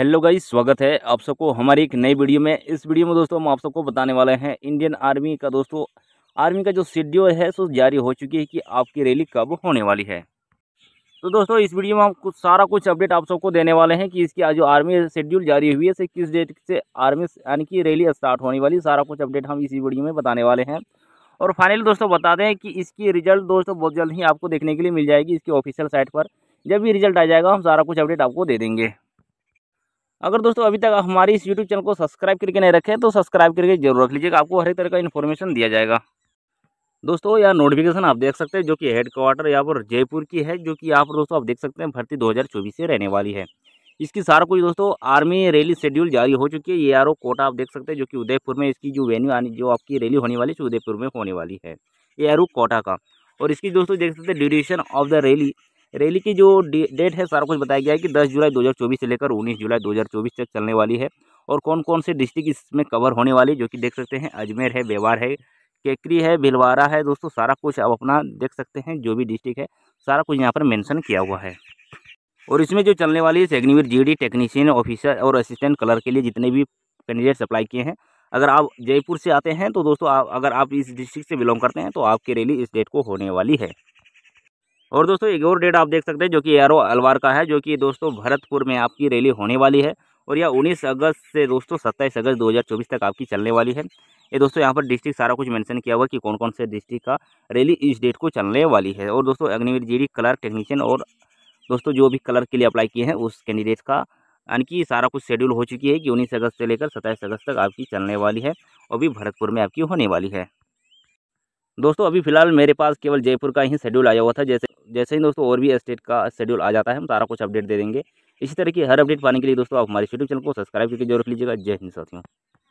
hello guys स्वागत है आप सबको हमारी एक नई वीडियो में इस वीडियो में दोस्तों हम आप सबको बताने वाले हैं इंडियन आर्मी का दोस्तों आर्मी का जो शेड्यूल है सो जारी हो चुकी है कि आपकी रैली कब होने वाली है तो दोस्तों इस वीडियो में हम कुछ सारा कुछ अपडेट आप सबको देने वाले हैं कि इसकी जो आर्मी शेड्यूल जारी हुई है से किस डेट से आर्मी यानी कि रैली स्टार्ट होने वाली सारा कुछ अपडेट हम इसी वीडियो में बताने वाले हैं और फाइनली दोस्तों बता दें कि इसकी रिजल्ट दोस्तों बहुत जल्द ही आपको देखने के लिए मिल जाएगी इसकी ऑफिशियल साइट पर जब भी रिजल्ट आ जाएगा हम सारा कुछ अपडेट आपको दे देंगे अगर दोस्तों अभी तक हमारी इस यूट्यूब चैनल को सब्सक्राइब करके नहीं रखें तो सब्सक्राइब करके जरूर रख लीजिएगा आपको हर एक तरह का इन्फॉर्मेशन दिया जाएगा दोस्तों यह नोटिफिकेशन आप देख सकते हैं जो कि हेड क्वार्टर यहाँ पर जयपुर की है जो कि यहाँ पर दोस्तों आप देख सकते हैं भर्ती 2024 से रहने वाली है इसकी सारा कुछ दोस्तों आर्मी रैली शेड्यूल जारी हो चुकी है ये आर कोटा आप देख सकते हैं जो कि उदयपुर में इसकी जो वेन्यू आनी जो आपकी रैली होने वाली है उदयपुर में होने वाली है ए आर कोटा का और इसकी दोस्तों देख सकते हैं duration of the rally rally की जो डेट है सारा कुछ बताया गया है कि दस जुलाई 2024 से लेकर उन्नीस जुलाई 2024 तक चलने वाली है और कौन कौन से डिस्ट्रिक्ट इसमें कवर होने वाली जो कि देख सकते हैं अजमेर है बेवार है केकरी है भिलवाड़ा है दोस्तों सारा कुछ आप अपना देख सकते हैं जो भी डिस्ट्रिक्ट है सारा कुछ यहाँ पर मैंसन किया हुआ है और इसमें जो चलने वाली है सेग्निवीर डी टेक्नीशियन ऑफिसर और असिस्टेंट कलर के लिए जितने भी कैंडिडेट अप्लाई किए हैं अगर आप जयपुर से आते हैं तो दोस्तों आप अगर आप इस डिस्ट्रिक्ट से बिलोंग करते हैं तो आपकी रैली इस डेट को होने वाली है और दोस्तों एक और डेट आप देख सकते हैं जो कि एरो अलवार का है जो कि दोस्तों भरतपुर में आपकी रैली होने वाली है और यह उन्नीस अगस्त से दोस्तों सत्ताईस अगस्त 2024 तक आपकी चलने वाली है ये दोस्तों यहाँ पर डिस्ट्रिक्ट सारा कुछ मेंशन किया हुआ कि कौन कौन से डिस्ट्रिक्ट का रैली इस डेट को चलने वाली है और दोस्तों अग्निवीर जी कलर टेक्नीशियन और दोस्तों जो भी कलर के लिए अप्लाई किए हैं उस कैंडिडेट का यानी कि सारा कुछ शेड्यूल हो चुकी है कि उन्नीस अगस्त से लेकर सत्ताईस अगस्त तक आपकी चलने वाली है और भी भरतपुर में आपकी होने वाली है दोस्तों अभी फिलहाल मेरे पास केवल जयपुर का ही शेड्यूल आया हुआ था जैसे जैसे ही दोस्तों और भी स्टेट का शेड्यूल आ जाता है हम सारा कुछ अपडेट दे देंगे इसी तरह की हर अपडेट पाने के लिए दोस्तों आप हमारे यूट्यूब चैनल को सब्सक्राइब करके जरूर लीजिएगा जय हिंद साथियों